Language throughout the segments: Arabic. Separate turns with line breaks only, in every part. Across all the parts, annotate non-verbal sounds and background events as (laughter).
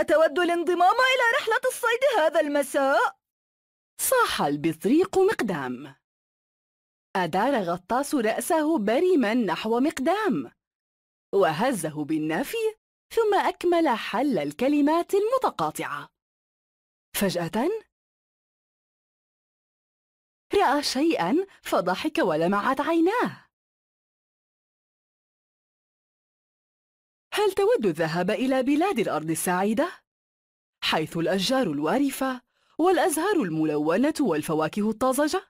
أتود الانضمام إلى رحلة الصيد هذا المساء صاح البطريق مقدام أدار غطاس رأسه برما نحو مقدام وهزه بالنافي ثم أكمل حل الكلمات المتقاطعة فجأة
رأى شيئا فضحك ولمعت عيناه هل تود الذهاب إلى بلاد الأرض السعيدة؟ حيث الأشجار الوارفة والأزهار
الملونة والفواكه الطازجة؟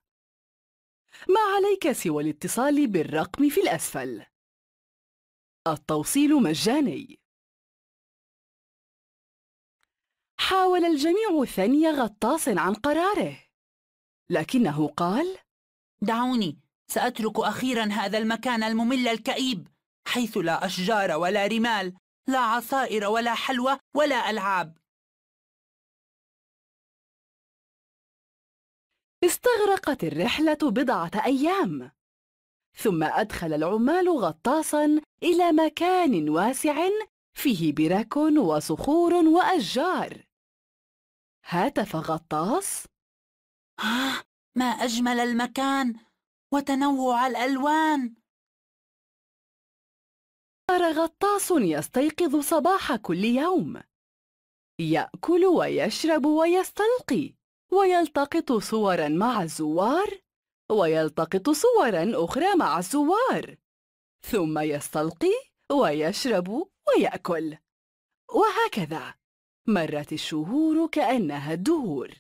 ما عليك سوى الاتصال
بالرقم في الأسفل التوصيل مجاني حاول الجميع الثاني غطاس عن قراره لكنه قال دعوني سأترك أخيرا
هذا المكان الممل الكئيب حيث لا أشجار ولا رمال لا عصائر
ولا حلوى ولا ألعاب استغرقت الرحلة بضعة أيام
ثم أدخل العمال غطاسا إلى مكان واسع فيه برك وصخور وأشجار هاتف غطاس
آه، ما أجمل المكان وتنوع الألوان صار غطاس يستيقظ صباح كل يوم يأكل ويشرب ويستلقي
ويلتقط صورا مع الزوار ويلتقط صورا أخرى مع الزوار ثم يستلقي ويشرب ويأكل
وهكذا مرت الشهور كأنها الدهور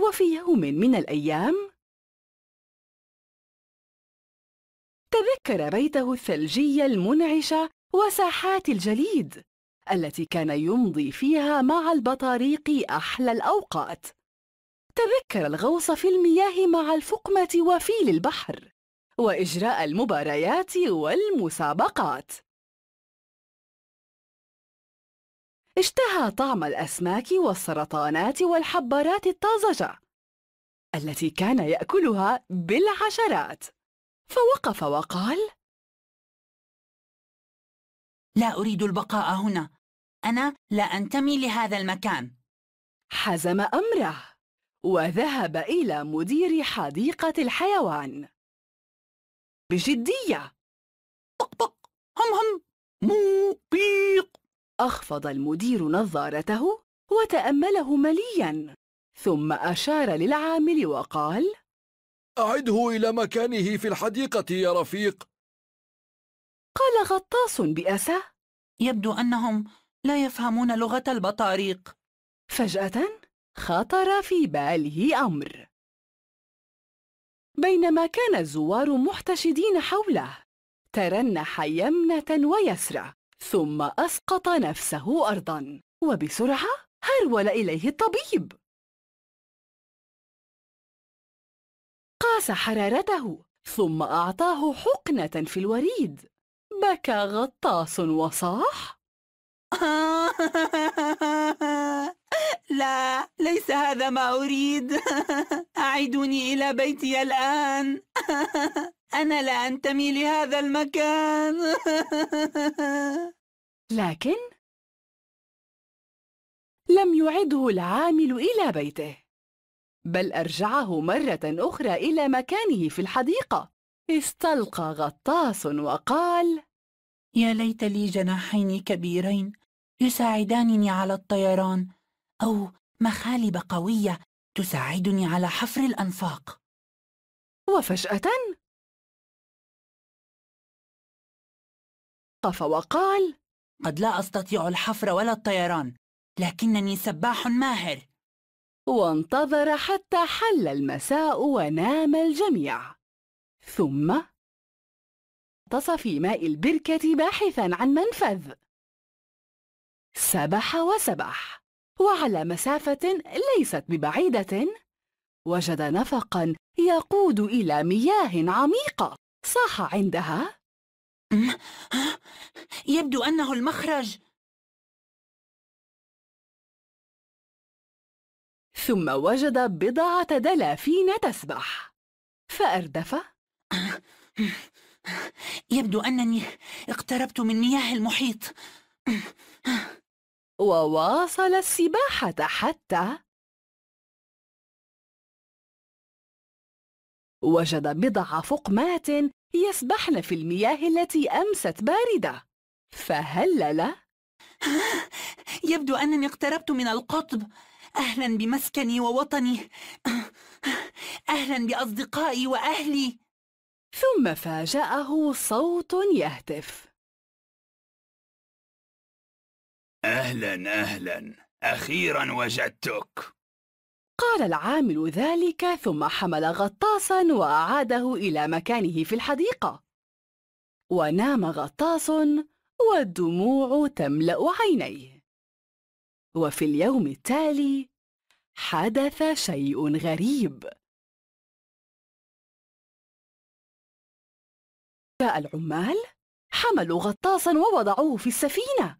وفي يوم من الأيام تذكر بيته الثلجي المنعش وساحات الجليد
التي كان يمضي فيها مع البطاريق أحلى الأوقات تذكر الغوص في المياه مع الفقمة وفيل البحر وإجراء المباريات والمسابقات اشتهى طعم الأسماك والسرطانات والحبارات الطازجة
التي كان يأكلها بالعشرات فوقف وقال لا أريد البقاء هنا أنا لا أنتمي لهذا المكان حزم أمره
وذهب إلى مدير حديقة الحيوان
بجدية بق بق هم هم
مو بيق أخفض المدير نظارته وتأمله مليا ثم أشار للعامل وقال أعده إلى مكانه في الحديقة يا رفيق قال غطاس بأسى يبدو أنهم لا يفهمون لغة البطاريق فجأة خطر في باله أمر بينما كان الزوار محتشدين حوله ترنح يمنة ويسرى ثم أسقط
نفسه أرضا وبسرعة هرول إليه الطبيب قاس حرارته ثم أعطاه حقنة في الوريد بكى غطاس وصاح
(laughs) لا ليس هذا ما أريد
(laughs) أعدوني إلى بيتي الآن (laughs) أنا لا
أنتمي لهذا المكان لكن لم يعده العامل إلى بيته
بل أرجعه مرة أخرى إلى مكانه في الحديقة استلقى غطاس وقال يا ليت لي جناحين كبيرين
يساعدانني على الطيران أو مخالب قوية
تساعدني على حفر الأنفاق وفجأة قف وقال قد لا أستطيع الحفر ولا الطيران لكنني سباح ماهر وانتظر
حتى حل المساء ونام الجميع ثم غطس في ماء البركة باحثا عن منفذ سبح وسبح وعلى مسافة ليست ببعيدة وجد نفقا يقود إلى مياه عميقة صاح
عندها يبدو أنه المخرج ثم وجد بضعة دلافين تسبح فأردف
يبدو أنني اقتربت من مياه المحيط
وواصل السباحة حتى وجد بضع فقمات
يسبحن في المياه التي أمست باردة فهلل
يبدو أنني اقتربت من القطب أهلا بمسكني ووطني
أهلا بأصدقائي وأهلي ثم فاجأه صوت يهتف أهلا أهلا أخيرا وجدتك قال
العامل ذلك ثم حمل غطاسا وأعاده إلى مكانه في الحديقة ونام غطاس والدموع تملأ
عينيه وفي اليوم التالي حدث شيء غريب جاء العمال حملوا غطاسا ووضعوه في السفينة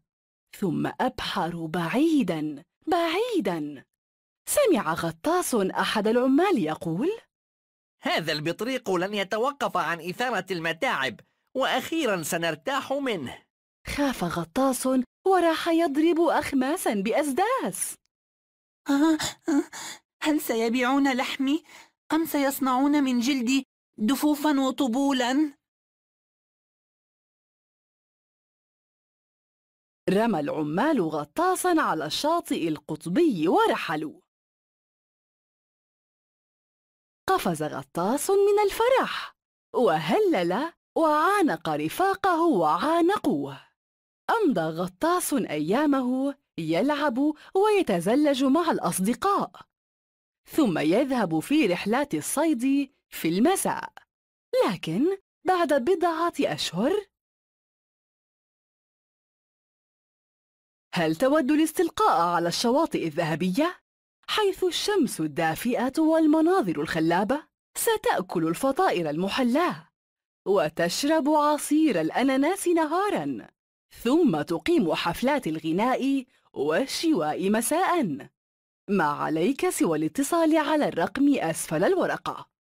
ثم
أبحروا بعيدا بعيدا سمع غطاس أحد العمال يقول
هذا البطريق لن يتوقف عن إثارة المتاعب وأخيرا سنرتاح منه
خاف غطاس وراح يضرب أخماسا بأسداس آه، آه، هل
سيبيعون
لحمي أم سيصنعون من جلدي دفوفا وطبولا؟ رمى العمال غطاسا على الشاطئ القطبي ورحلوا
قفز غطاس من الفرح وهلل وعانق رفاقه وعانقوه أمضى غطاس أيامه يلعب ويتزلج مع الأصدقاء ثم
يذهب في رحلات الصيد في المساء لكن بعد بضعة أشهر هل تود الاستلقاء على الشواطئ الذهبية؟ حيث الشمس الدافئة
والمناظر الخلابة ستأكل الفطائر المحلاة وتشرب عصير الأناناس نهاراً ثم تقيم حفلات الغناء والشواء مساءً ما عليك سوى الاتصال على الرقم أسفل الورقة